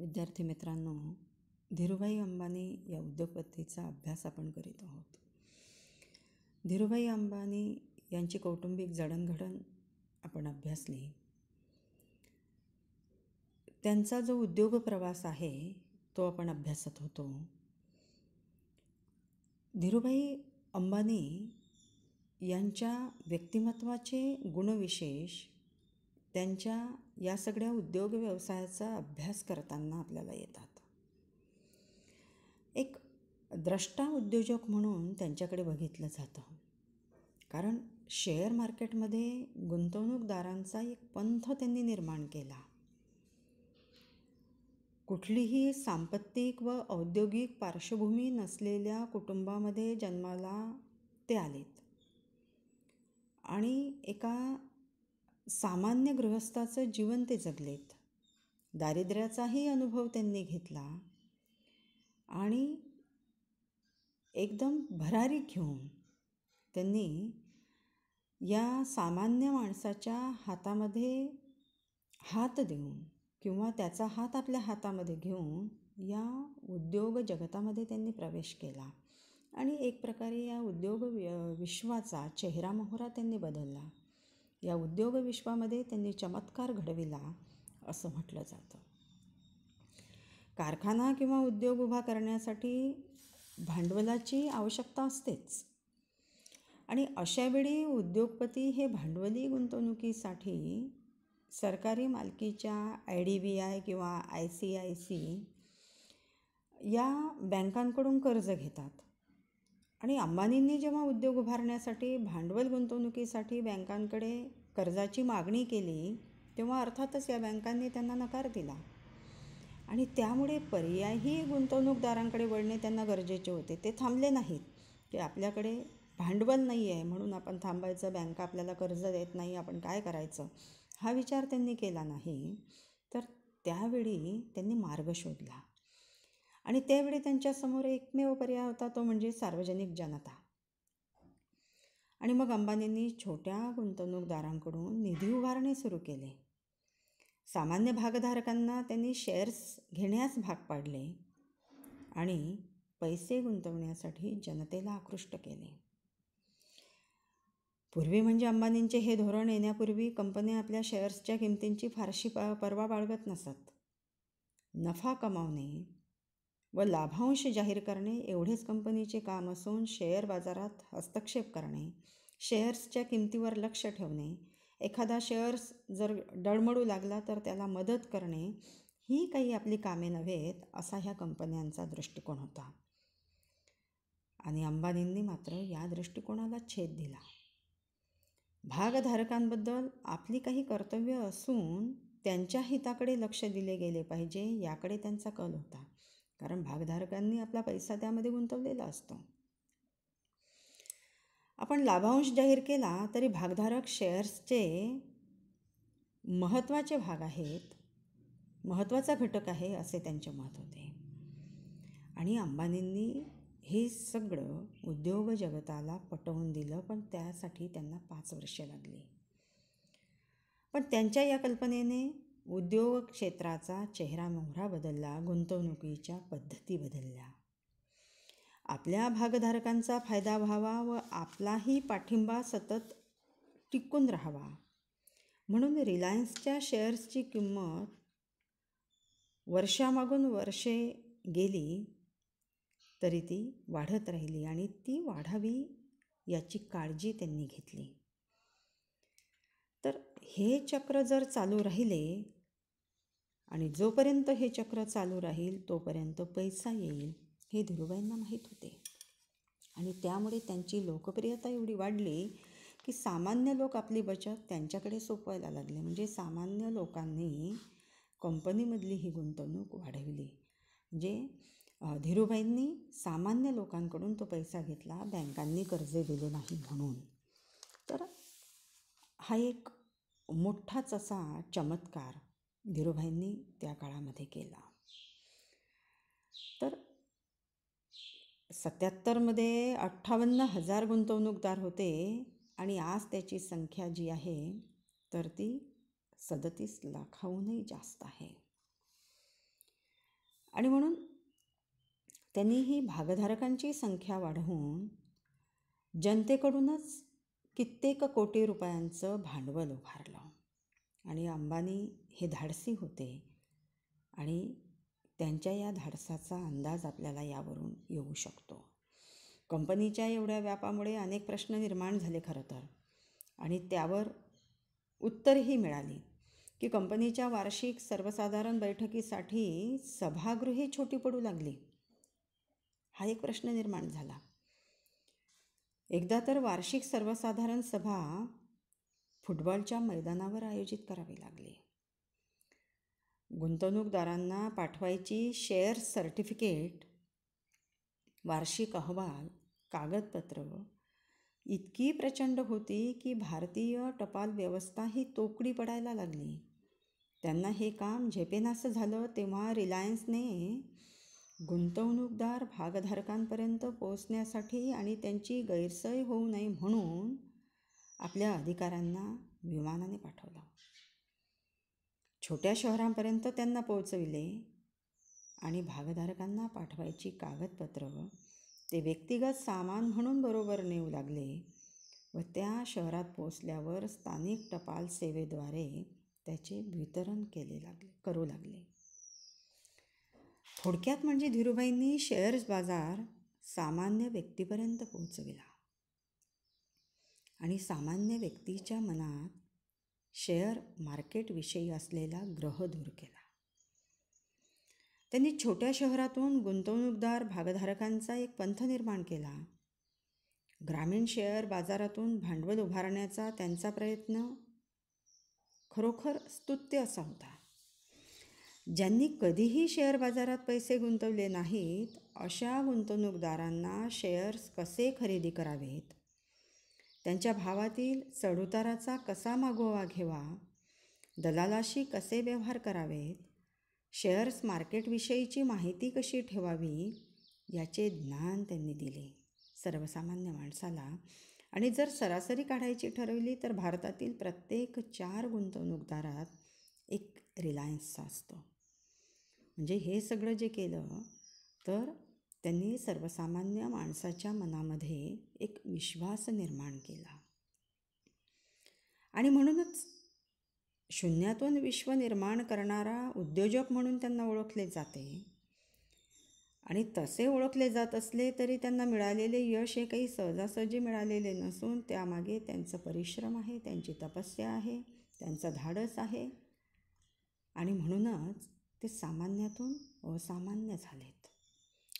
विद्यार्थी मित्रांनो धीरूभाई अंबानी या उद्योगपतीचा अभ्यास आपण करीत आहोत धीरूभाई अंबानी यांची कौटुंबिक जडणघडण आपण अभ्यासली त्यांचा जो उद्योग प्रवास आहे तो आपण अभ्यासत होतो धीरूभाई अंबानी यांच्या व्यक्तिमत्वाचे गुणविशेष त्यांच्या या सगळ्या उद्योग व्यवसायाचा अभ्यास करताना आपल्याला येतात एक द्रष्टा उद्योजक म्हणून त्यांच्याकडे बघितलं जातं कारण शेअर मार्केटमध्ये गुंतवणूकदारांचा एक पंथ त्यांनी निर्माण केला कुठलीही सांपत्तिक व औद्योगिक पार्श्वभूमी नसलेल्या कुटुंबामध्ये जन्माला ते आलेत आणि एका सामान्य गृहस्थाचं जीवन ते जगलेत दारिद्र्याचाही अनुभव त्यांनी घेतला आणि एकदम भरारी घेऊन त्यांनी या सामान्य माणसाच्या हातामध्ये हात देऊन किंवा त्याचा हात आपल्या हातामध्ये घेऊन या उद्योग जगतामध्ये त्यांनी प्रवेश केला आणि एक प्रकारे या उद्योग विश्वाचा चेहरामोहरा त्यांनी बदलला या उद्योग विश्वामध्ये त्यांनी चमत्कार घडविला असं म्हटलं जातं कारखाना किंवा उद्योग उभा करण्यासाठी भांडवलाची आवश्यकता असतेच आणि अशावेळी उद्योगपती हे भांडवली गुंतवणुकीसाठी सरकारी मालकीच्या आय डी बी आय किंवा आय सी आय सी या बँकांकडून कर्ज घेतात आणि अंबानींनी जेव्हा उद्योग उभारण्यासाठी भांडवल गुंतवणुकीसाठी बँकांकडे कर्जाची मागणी केली तेव्हा अर्थातच या बँकांनी त्यांना नकार दिला आणि त्यामुळे पर्यायी गुंतवणूकदारांकडे वळणे त्यांना गरजेचे होते ते थांबले नाहीत की आपल्याकडे भांडवल नाही आहे म्हणून आपण थांबायचं बँका आपल्याला कर्ज देत नाही आपण काय करायचं हा विचार त्यांनी केला नाही तर त्यावेळी त्यांनी मार्ग शोधला आणि त्यावेळी त्यांच्यासमोर एकमेव पर्याय होता तो म्हणजे सार्वजनिक जनता आणि मग अंबानींनी छोट्या गुंतवणूकदारांकडून निधी उभारणे सुरू केले सामान्य भागधारकांना त्यांनी शेअर्स घेण्यास भाग पाडले आणि पैसे गुंतवण्यासाठी जनतेला आकृष्ट केले पूर्वी म्हणजे अंबानींचे हे धोरण येण्यापूर्वी कंपन्या आपल्या शेअर्सच्या किमतींची फारशी प परवा बाळगत नसत नफा कमावणे व लाभांश जाहीर करणे एवढेच कंपनीचे काम असून शेअर बाजारात हस्तक्षेप करणे शेअर्सच्या किमतीवर लक्ष ठेवणे एखादा शेअर्स जर डळमळू लागला तर त्याला मदत करणे ही काही आपली कामे नव्हेत असा ह्या कंपन्यांचा दृष्टिकोन होता आणि अंबानींनी मात्र या दृष्टिकोनाला छेद दिला भागधारकांबद्दल आपली काही कर्तव्य असून त्यांच्या हिताकडे लक्ष दिले गेले पाहिजे याकडे त्यांचा कल होता कारण भागधारकांनी आपला पैसा त्यामध्ये गुंतवलेला असतो आपण लाभांश जाहीर केला तरी भागधारक शेअर्सचे महत्त्वाचे भाग आहेत महत्त्वाचा घटक आहे असे त्यांचे मत होते आणि अंबानींनी हे सगळं उद्योग जगताला पटवून दिलं पण त्यासाठी त्यांना पाच वर्षे लागली पण त्यांच्या या कल्पनेने उद्योग क्षेत्राचा चेहरा मोहरा बदलला गुंतवणुकीच्या पद्धती बदलल्या आपल्या भागधारकांचा फायदा व्हावा व आपलाही पाठिंबा सतत टिकून राहावा म्हणून रिलायन्सच्या शेअर्सची किंमत वर्षामागून वर्षे गेली तरी ती वाढत राहिली आणि ती वाढावी याची काळजी त्यांनी घेतली तर हे चक्र जर चालू राहिले आणि जोपर्यंत हे चक्र चालू राहील तोपर्यंत पैसा येईल हे धीरूबाईंना माहीत होते आणि त्यामुळे त्यांची लोकप्रियता एवढी वाढली की सामान्य लोक आपली बचत त्यांच्याकडे सोपवायला लागले म्हणजे सामान्य लोकांनी कंपनीमधली ही गुंतवणूक वाढवली म्हणजे धीरूबाईंनी सामान्य लोकांकडून तो पैसा घेतला बँकांनी कर्ज दिले नाही म्हणून तर हा एक मोठाच असा चमत्कार धीरूभाईंनी त्या काळामध्ये केला तर सत्याहत्तरमध्ये अठ्ठावन्न हजार गुंतवणूकदार होते आणि आज त्याची संख्या जी आहे तर ती सदतीस लाखाहूनही जास्त आहे आणि म्हणून त्यांनी ही भागधारकांची संख्या वाढवून जनतेकडूनच कित्येक कोटी रुपयांचं भांडवल उभारलं आणि अंबानी हे धाडसी होते आणि त्यांच्या या धाडसाचा अंदाज आपल्याला यावरून येऊ शकतो कंपनीच्या एवढ्या व्यापामुळे अनेक प्रश्न निर्माण झाले खरं तर आणि त्यावर उत्तरही मिळाली की कंपनीच्या वार्षिक सर्वसाधारण बैठकीसाठी सभागृही छोटी पडू लागली हा एक प्रश्न निर्माण झाला एकदा तर वार्षिक सर्वसाधारण सभा फुटबॉलच्या मैदानावर आयोजित करावे लागले गुंतवणूकदारांना पाठवायची शेअर सर्टिफिकेट वार्षिक अहवाल कागदपत्र इतकी प्रचंड होती की भारतीय टपाल व्यवस्था ही तोकडी पडायला लागली त्यांना हे काम झेपेनासं झालं तेव्हा रिलायन्सने गुंतवणूकदार भागधारकांपर्यंत पोहोचण्यासाठी आणि त्यांची गैरसोय होऊ नये म्हणून आपल्या अधिकाऱ्यांना विमानाने पाठवला छोट्या शहरांपर्यंत त्यांना पोहोचविले आणि भागधारकांना पाठवायची कागदपत्र ते व्यक्तिगत सामान म्हणून बरोबर नेऊ लागले व त्या शहरात पोचल्यावर स्थानिक टपाल सेवेद्वारे त्याचे वितरण केले लागले करू लागले थोडक्यात म्हणजे धीरूभाईंनी शेअर्स बाजार सामान्य व्यक्तीपर्यंत पोहोचविला आणि सामान्य व्यक्तीच्या मनात शेअर मार्केटविषयी असलेला ग्रह दूर केला त्यांनी छोट्या शहरातून गुंतवणूकदार भागधारकांचा एक पंथ निर्माण केला ग्रामीण शेअर बाजारातून भांडवल उभारण्याचा त्यांचा प्रयत्न खरोखर स्तुत्य असा होता ज्यांनी कधीही शेअर बाजारात पैसे गुंतवले नाहीत अशा गुंतवणूकदारांना शेअर्स कसे खरेदी करावेत त्यांच्या भावातील चढउताराचा कसा मागोवा घेवा दलालाशी कसे व्यवहार करावेत शेअर्स मार्केटविषयीची माहिती कशी ठेवावी याचे ज्ञान त्यांनी दिले सर्वसामान्य माणसाला आणि जर सरासरी काढायची ठरवली तर भारतातील प्रत्येक चार गुंतवणूकदारात एक रिलायन्सचा असतो म्हणजे हे सगळं जे केलं तर त्यांनी सर्वसामान्य माणसाच्या मनामध्ये एक विश्वास निर्माण केला आणि म्हणूनच शून्यातून विश्व निर्माण करणारा उद्योजक म्हणून त्यांना ओळखले जाते आणि तसे ओळखले जात असले तरी त्यांना मिळालेले यश हे काही सहजासहजी मिळालेले नसून त्यामागे त्यांचं परिश्रम आहे त्यांची तपस्या आहे त्यांचं धाडस आहे आणि म्हणूनच ते सामान्यातून असामान्य झाले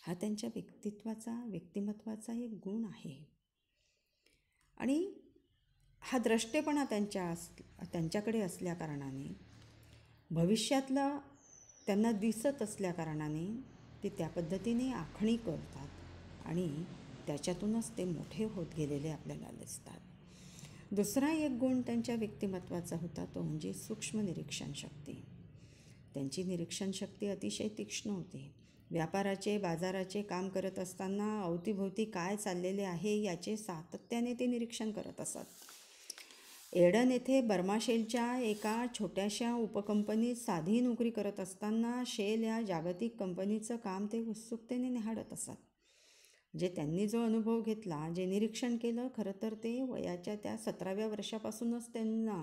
हा त्यांच्या व्यक्तित्वाचा व्यक्तिमत्वाचा एक गुण आहे आणि हा द्रष्टेपणा त्यांच्या अस त्यांच्याकडे असल्याकारणाने भविष्यातला त्यांना दिसत असल्याकारणाने ते त्या पद्धतीने आखणी करतात आणि त्याच्यातूनच ते मोठे होत गेलेले आपल्याला दिसतात दुसरा एक गुण त्यांच्या व्यक्तिमत्वाचा होता तो म्हणजे सूक्ष्म निरीक्षण शक्ती त्यांची निरीक्षण शक्ती अतिशय तीक्ष्ण होती व्यापाराचे बाजाराचे काम करत असताना अवतीभोवती काय चाललेले आहे याचे सातत्याने ते निरीक्षण करत असत एडन येथे बर्माशेलच्या एका छोट्याशा उपकंपनीत साधी नोकरी करत असताना शेल या जागतिक कंपनीचं काम ते उत्सुकतेने निहाळत असत जे त्यांनी जो अनुभव घेतला जे निरीक्षण केलं खरं तर ते वयाच्या त्या सतराव्या वर्षापासूनच त्यांना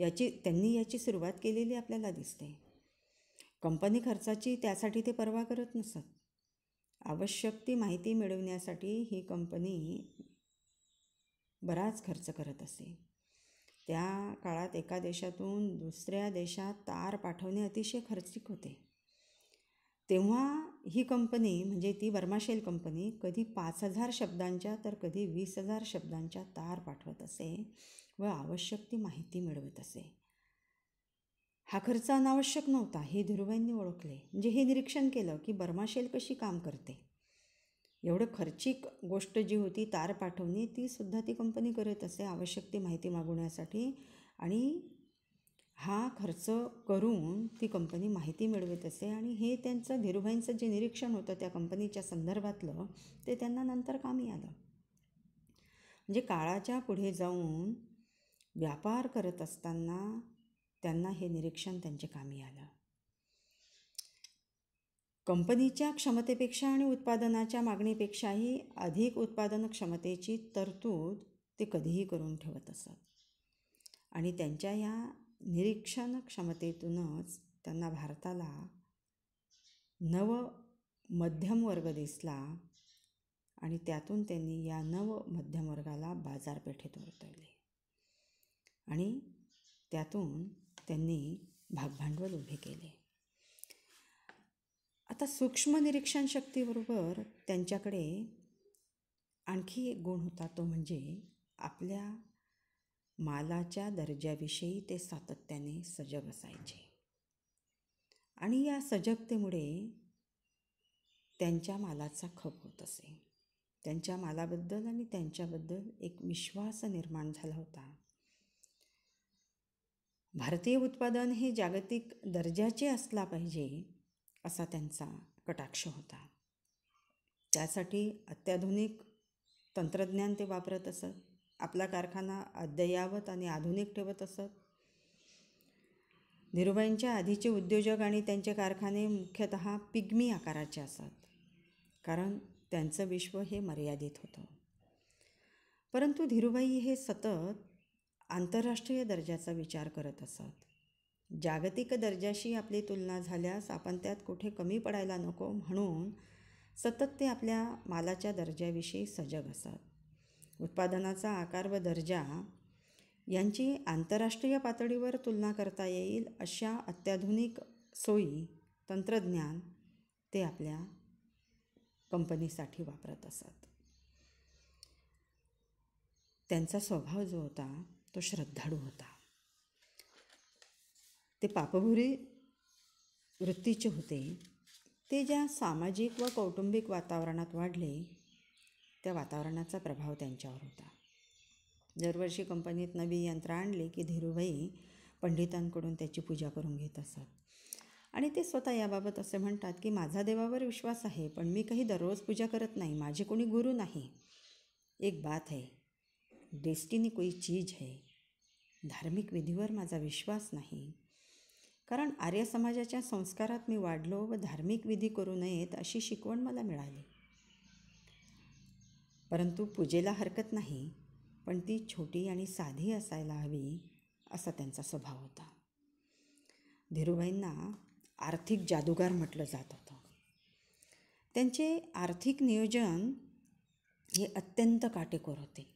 याची त्यांनी याची सुरुवात केलेली आपल्याला दिसते कंपनी खर्चाची त्यासाठी ते परवा करत नसत आवश्यक ती माहिती मिळवण्यासाठी ही कंपनी बराच खर्च करत असे त्या काळात एका देशातून दुसऱ्या देशात तार पाठवणे अतिशय खर्चिक होते तेव्हा ही कंपनी म्हणजे ती वर्माशेल कंपनी कधी पाच हजार शब्दांच्या तर कधी वीस हजार शब्दांच्या तार पाठवत असे व आवश्यक ती माहिती मिळवत असे हा खर्च अनावश्यक नव्हता हे धीरूबाईंनी ओळखले म्हणजे हे निरीक्षण केलं की बर्माशेल कशी काम करते एवढं खर्चिक गोष्ट जी होती तार पाठवणे तीसुद्धा ती कंपनी करत असे आवश्यक ती माहिती मागवण्यासाठी आणि हा खर्च करून ती कंपनी माहिती मिळवत असे आणि हे त्यांचं धीरुभाईंचं जे निरीक्षण होतं त्या कंपनीच्या संदर्भातलं ते त्यांना नंतर कामी आलं म्हणजे काळाच्या पुढे जाऊन व्यापार करत असताना त्यांना हे निरीक्षण त्यांच्या कामी आलं कंपनीच्या क्षमतेपेक्षा आणि उत्पादनाच्या मागणीपेक्षाही अधिक उत्पादन क्षमतेची तरतूद ते कधीही करून ठेवत असत आणि त्यांच्या या निरीक्षण क्षमतेतूनच त्यांना भारताला नव मध्यम वर्ग दिसला आणि त्यातून त्यांनी या नव मध्यमवर्गाला बाजारपेठेत उतरले आणि त्यातून त्यांनी भागभांडवल उभे केले आता सूक्ष्म निरीक्षण शक्तीबरोबर त्यांच्याकडे आणखी एक गुण होता तो म्हणजे आपल्या मालाच्या दर्जाविषयी ते सातत्याने सजग असायचे आणि या सजगतेमुळे त्यांच्या मालाचा खप होत असे त्यांच्या मालाबद्दल आणि त्यांच्याबद्दल एक विश्वास निर्माण झाला होता भारतीय उत्पादन हे जागतिक दर्जाचे असला पाहिजे असा त्यांचा कटाक्ष होता त्यासाठी अत्याधुनिक तंत्रज्ञान ते वापरत असत आपला कारखाना अद्ययावत आणि आधुनिक ठेवत असत धीरुबाईंच्या आधीचे उद्योजक आणि त्यांचे कारखाने मुख्यतः पिग्मी आकाराचे असत कारण त्यांचं विश्व हे मर्यादित होतं परंतु धीरुबाई हे सतत आंतरराष्ट्रीय दर्जाचा विचार करत असत जागतिक दर्जाशी आपली तुलना झाल्यास आपण त्यात कुठे कमी पडायला नको म्हणून सतत ते आपल्या मालाच्या दर्जाविषयी सजग असत उत्पादनाचा आकार व दर्जा यांची आंतरराष्ट्रीय पातळीवर तुलना करता येईल अशा अत्याधुनिक सोयी तंत्रज्ञान ते आपल्या कंपनीसाठी वापरत असत त्यांचा स्वभाव जो होता तो श्रद्धाळू होता ते पापभुरी वृत्तीचे होते ते ज्या सामाजिक व कौटुंबिक वातावरणात वाढले त्या वातावरणाचा प्रभाव त्यांच्यावर होता दरवर्षी कंपनीत नवी यंत्र आणले की धीरूभाई पंडितांकडून त्याची पूजा करून घेत असत आणि ते स्वतः याबाबत असे म्हणतात की माझा देवावर विश्वास आहे पण मी काही दररोज पूजा करत नाही माझे कोणी गुरु नाही एक बात आहे डेस्टिनी कोई चीज है धार्मिक विधीवर माझा विश्वास नाही कारण आर्य समाजाच्या संस्कारात मी वाढलो व धार्मिक विधी करू नयेत अशी शिकवण मला मिळाली परंतु पूजेला हरकत नाही पण ती छोटी आणि साधी असायला हवी असा त्यांचा स्वभाव होता धीरूबाईंना आर्थिक जादूगार म्हटलं जात होतं त्यांचे आर्थिक नियोजन हे अत्यंत काटेकोर होते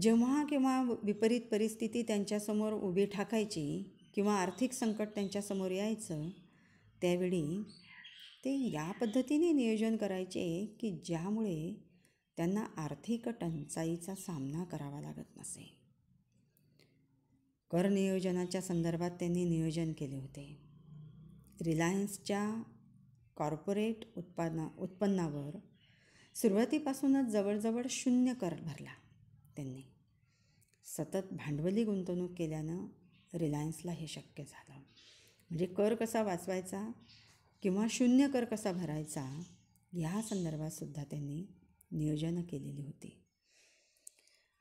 जेव्हा किंवा विपरीत परिस्थिती त्यांच्यासमोर उभी ठाकायची किंवा आर्थिक संकट त्यांच्यासमोर यायचं त्यावेळी ते या पद्धतीने नियोजन करायचे की ज्यामुळे त्यांना आर्थिक टंचाईचा सामना करावा लागत नसे कर नियोजनाच्या संदर्भात त्यांनी नियोजन केले होते रिलायन्सच्या कॉर्पोरेट उत्पादना उत्पन्नावर सुरुवातीपासूनच जवळजवळ शून्य कर भरला त्यांनी सतत भांडवली गुंतवणूक केल्यानं रिलायन्सला हे शक्य झालं म्हणजे कर कसा वाचवायचा किंवा शून्य कर कसा भरायचा ह्या संदर्भातसुद्धा त्यांनी नियोजनं केलेली होती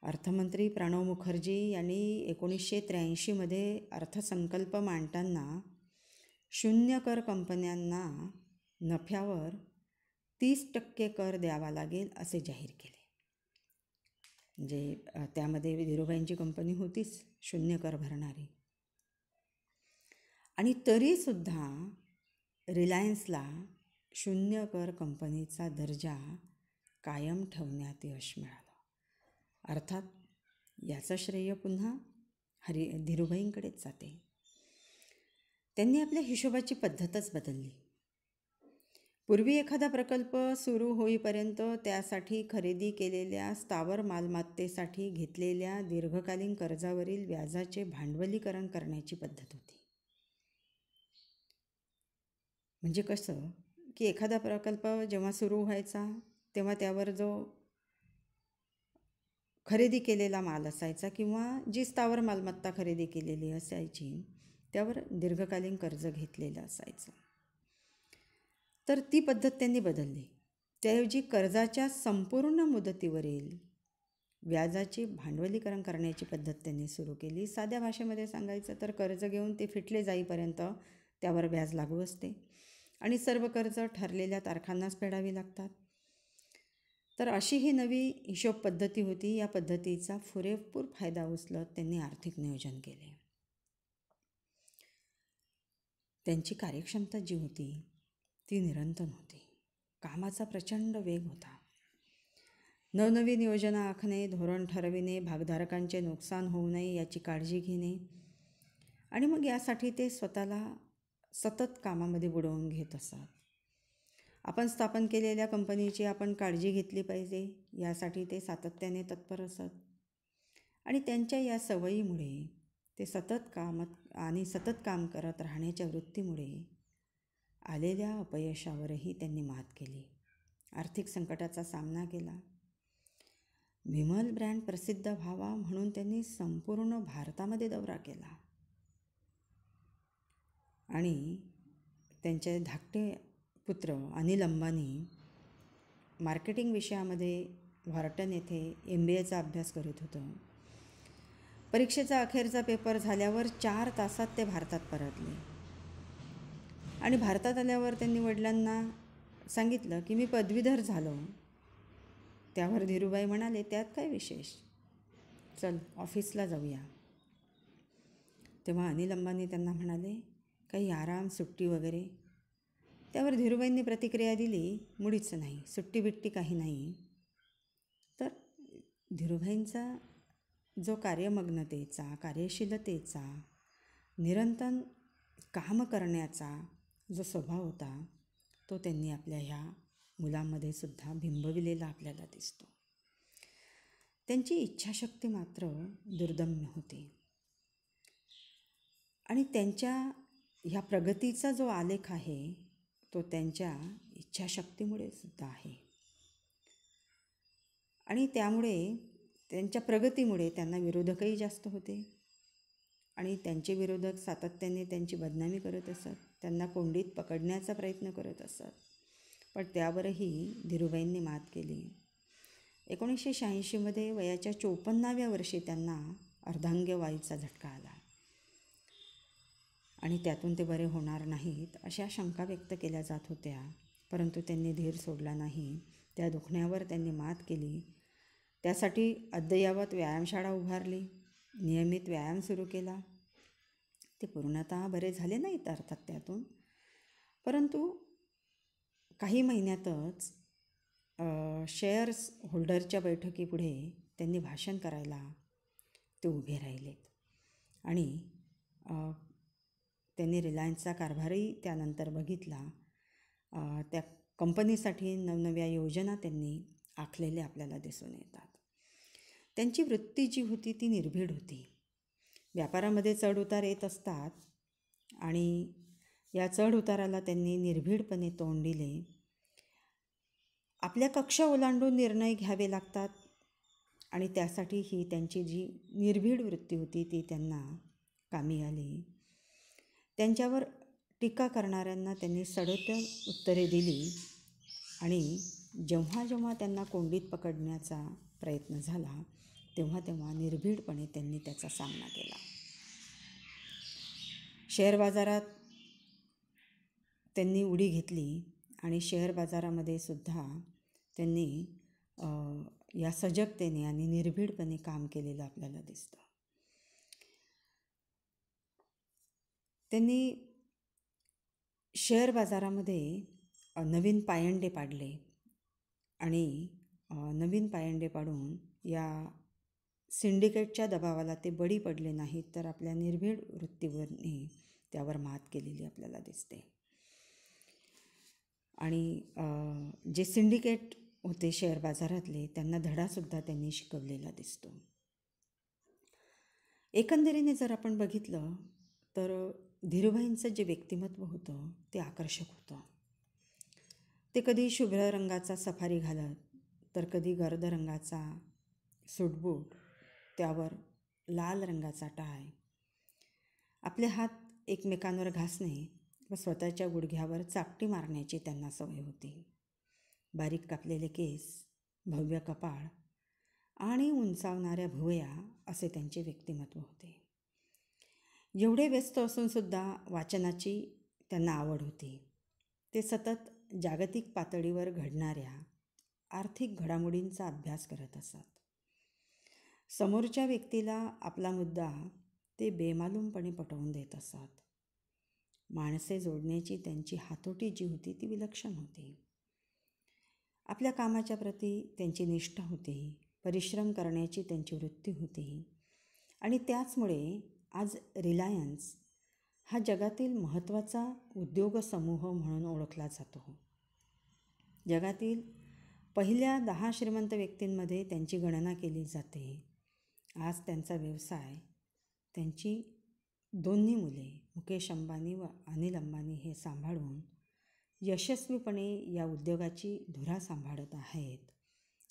अर्थमंत्री प्रणव मुखर्जी यांनी एकोणीसशे त्र्याऐंशीमध्ये अर्थसंकल्प मांडताना शून्य कर कंपन्यांना नफ्यावर तीस टक्के कर द्यावा लागेल असे जाहीर केले म्हणजे त्यामध्ये धीरूभाईंची कंपनी होतीच शून्य कर भरणारी आणि तरीसुद्धा रिलायन्सला शून्य कर कंपनीचा दर्जा कायम ठेवण्यात यश मिळालं अर्थात याचं श्रेय पुन्हा हरी धीरूभाईंकडेच जाते त्यांनी आपल्या हिशोबाची पद्धतच बदलली पूर्वी एखादा प्रकल्प सुरू होईपर्यंत त्यासाठी खरेदी केलेल्या स्थावर मालमत्तेसाठी घेतलेल्या दीर्घकालीन कर्जावरील व्याजाचे भांडवलीकरण करण्याची पद्धत होती म्हणजे कसं की एखादा प्रकल्प जेव्हा सुरू व्हायचा तेव्हा त्यावर जो खरेदी केलेला माल असायचा किंवा जी स्थावर मालमत्ता खरेदी केलेली असायची त्यावर दीर्घकालीन कर्ज घेतलेलं असायचं तर ती पद्धत त्यांनी बदलली त्याऐवजी कर्जाच्या संपूर्ण मुदतीवरील व्याजाचे भांडवलीकरण करण्याची पद्धत त्यांनी सुरू केली साध्या भाषेमध्ये सांगायचं तर कर्ज घेऊन ते फिटले जाईपर्यंत त्यावर व्याज लागू असते आणि सर्व कर्ज ठरलेल्या तारखांनाच फेडावी लागतात तर अशी ही नवी हिशोब पद्धती होती या पद्धतीचा पुरेपूर फायदा उचलत त्यांनी आर्थिक नियोजन केले त्यांची कार्यक्षमता जी होती ती निरंतर होती कामाचा प्रचंड वेग होता नवनवीन योजना आखणे धोरण ठरविणे भागधारकांचे नुकसान होऊ नये याची काळजी घेणे आणि मग यासाठी ते स्वतःला सतत कामामध्ये बुडवून घेत असत आपण स्थापन केलेल्या कंपनीची आपण काळजी घेतली पाहिजे यासाठी ते सातत्याने तत्पर असत आणि त्यांच्या या सवयीमुळे ते सतत कामात आणि सतत काम करत राहण्याच्या वृत्तीमुळे आलेल्या अपयशावरही त्यांनी मात केली आर्थिक संकटाचा सामना केला विमल ब्रँड प्रसिद्ध व्हावा म्हणून त्यांनी संपूर्ण भारतामध्ये दौरा केला आणि त्यांचे धाकटे पुत्र अनिल अंबानी मार्केटिंग विषयामध्ये व्हॉर्टन येथे एम बी एचा अभ्यास करीत होतं परीक्षेचा अखेरचा पेपर झाल्यावर चार तासात ते भारतात परतले आणि भारतात आल्यावर त्यांनी वडिलांना सांगितलं की मी पदवीधर झालो त्यावर धीरूबाई म्हणाले त्यात काय विशेष चल ऑफिसला जाऊया तेव्हा अनिल अंबानी त्यांना म्हणाले काही आराम सुट्टी वगैरे त्यावर धीरूबाईंनी प्रतिक्रिया दिली मुडीच नाही सुट्टी बिट्टी काही नाही तर धीरूभाईंचा जो कार्यमग्नतेचा कार्यशीलतेचा निरंतर काम करण्याचा जो स्वभाव होता तो त्यांनी आपल्या ह्या मुलामध्ये सुद्धा बिंबविलेला आपल्याला दिसतो त्यांची इच्छाशक्ती मात्र दुर्दम्य होती आणि त्यांच्या ह्या प्रगतीचा जो आलेख आहे तो त्यांच्या इच्छाशक्तीमुळे सुद्धा आहे आणि त्यामुळे त्यांच्या प्रगतीमुळे त्यांना विरोधकही जास्त होते आणि त्यांचे विरोधक सातत्याने त्यांची बदनामी करत असत त्यांना कोंडीत पकडण्याचा प्रयत्न करत असत पण त्यावरही धीरुबाईंनी मात केली एकोणीसशे शहाऐंशीमध्ये वयाच्या चोपन्नाव्या वर्षी त्यांना अर्धांगवायूचा झटका आला आणि त्यातून ते बरे होणार नाहीत अशा शंका व्यक्त केल्या जात होत्या परंतु त्यांनी धीर सोडला नाही त्या दुखण्यावर त्यांनी मात केली त्यासाठी अद्ययावत व्यायामशाळा उभारली नियमित व्यायाम सुरू केला ते पूर्णतः बरे झाले नाहीत अर्थात त्यातून परंतु काही महिन्यातच शेअर्स होल्डरच्या बैठकीपुढे त्यांनी भाषण करायला ते उभे राहिलेत आणि त्यांनी रिलायन्सचा कारभारही त्यानंतर बघितला त्या कंपनीसाठी नवनव्या योजना त्यांनी आखलेल्या आपल्याला दिसून येतात त्यांची वृत्ती जी होती ती निर्भीड होती व्यापारामध्ये चढउतार येत असतात आणि या चढउताराला त्यांनी निर्भीडपणे तोंड दिले आपल्या कक्षा ओलांडून निर्णय घ्यावे लागतात आणि त्यासाठी ही त्यांची जी निर्भीड वृत्ती होती ती त्यांना कामी आली त्यांच्यावर टीका करणाऱ्यांना त्यांनी सडत उत्तरे दिली आणि जेव्हा जेव्हा त्यांना कोंडीत पकडण्याचा प्रयत्न झाला तेव्हा तेव्हा निर्भीडपणे त्यांनी त्याचा सामना केला शेअर बाजारात त्यांनी उडी घेतली आणि शेअर बाजारामध्ये सुद्धा त्यांनी या सजगतेने आणि निर्भीडपणे काम केलेलं आपल्याला दिसतं त्यांनी शेअर बाजारामध्ये नवीन पायंडे पाडले आणि नवीन पायंडे पाडून या सिंडिकेटच्या दबावाला ते बळी पडले नाहीत तर आपल्या निर्भीड वृत्तीवरने त्यावर मात केलेली आपल्याला दिसते आणि जे सिंडिकेट होते शेअर बाजारातले त्यांना धडासुद्धा त्यांनी शिकवलेला दिसतो एकंदरीने जर आपण बघितलं तर धीरूभाईंचं जे व्यक्तिमत्व होतं ते आकर्षक होतं ते कधी शुभ्र रंगाचा सफारी घालत तर कधी गर्द रंगाचा सुटबूट त्यावर लाल रंगाचा टाय आपले हात एकमेकांवर घासणे व स्वतःच्या गुडघ्यावर चापटी मारण्याची त्यांना सवय होती बारीक कापलेले केस भव्य कपाळ आणि उंचावणाऱ्या भुवया असे त्यांचे व्यक्तिमत्व होते एवढे व्यस्त असूनसुद्धा वाचनाची त्यांना आवड होती ते सतत जागतिक पातळीवर घडणाऱ्या आर्थिक घडामोडींचा अभ्यास करत असत समोरच्या व्यक्तीला आपला मुद्दा ते बेमालूमपणे पटवून देत असत माणसे जोडण्याची त्यांची हातोटी जी होती ती विलक्षण होती आपल्या कामाच्या प्रती त्यांची निष्ठा होती परिश्रम करण्याची त्यांची वृत्ती होती आणि त्याचमुळे आज रिलायन्स हा जगातील महत्त्वाचा उद्योग समूह म्हणून ओळखला जातो जगातील पहिल्या दहा श्रीमंत व्यक्तींमध्ये त्यांची गणना केली जाते आज त्यांचा व्यवसाय त्यांची दोन्ही मुले मुकेश अंबानी व अनिल अंबानी हे सांभाळून यशस्वीपणे या उद्योगाची धुरा सांभाळत आहेत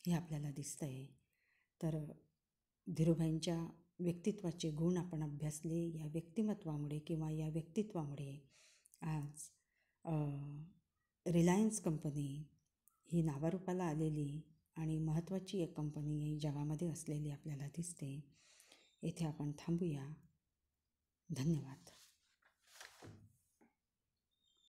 हे आपल्याला दिसतं आहे तर धीरूभाईंच्या व्यक्तित्वाचे गुण आपण अभ्यासले या व्यक्तिमत्वामुळे किंवा या व्यक्तित्वामुळे आज रिलायन्स कंपनी ही नावारूपाला आलेली आणि महत्त्वाची एक कंपनी जगामध्ये असलेली आपल्याला दिसते येथे आपण थांबूया धन्यवाद